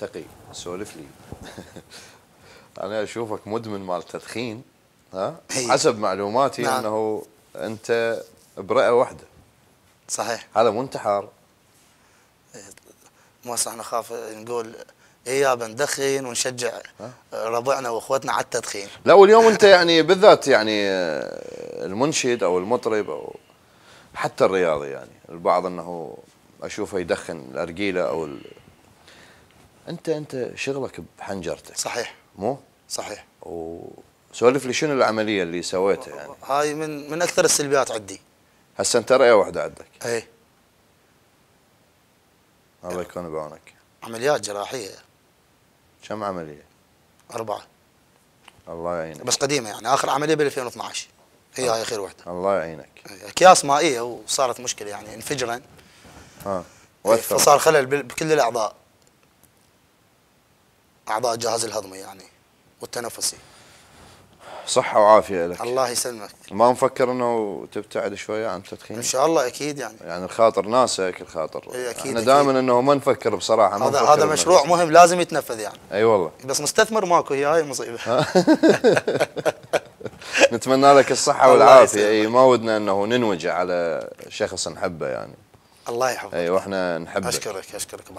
تقي سولف لي انا اشوفك مدمن مال تدخين ها إيه. حسب معلوماتي نعم. انه انت برئه واحده صحيح هذا منتحر ما صح نخاف نقول يا ندخن ونشجع ربعنا واخواتنا على التدخين لا واليوم انت يعني بالذات يعني آه، المنشد او المطرب او حتى الرياضي يعني البعض انه اشوفه يدخن الارجيله او انت انت شغلك بحنجرتك صحيح مو صحيح وسولف لي شنو العمليه اللي سويتها يعني هاي من من اكثر السلبيات عندي هسه انت رأي واحده عندك اي الله يكون بعونك عمليات جراحيه كم عمليه؟ اربعه الله يعينك بس قديمه يعني اخر عمليه بال 2012 هي هاي اخر وحده الله يعينك اكياس مائيه وصارت مشكله يعني انفجرا اه فصار خلل بكل الاعضاء اعضاء الجهاز الهضمي يعني والتنفسي صحة وعافية لك الله يسلمك ما مفكر انه تبتعد شوية عن التدخين؟ ان شاء الله اكيد يعني يعني الخاطر ناسك الخاطر اي اكيد احنا دائما انه ما نفكر بصراحة ما هذا نفكر هذا مشروع بنفسي. مهم لازم يتنفذ يعني اي والله بس مستثمر ماكو هي هاي المصيبة نتمنى لك الصحة والعافية اي ما ودنا انه ننوج على شخص نحبه يعني الله يحفظك اي واحنا نحبه اشكرك اشكرك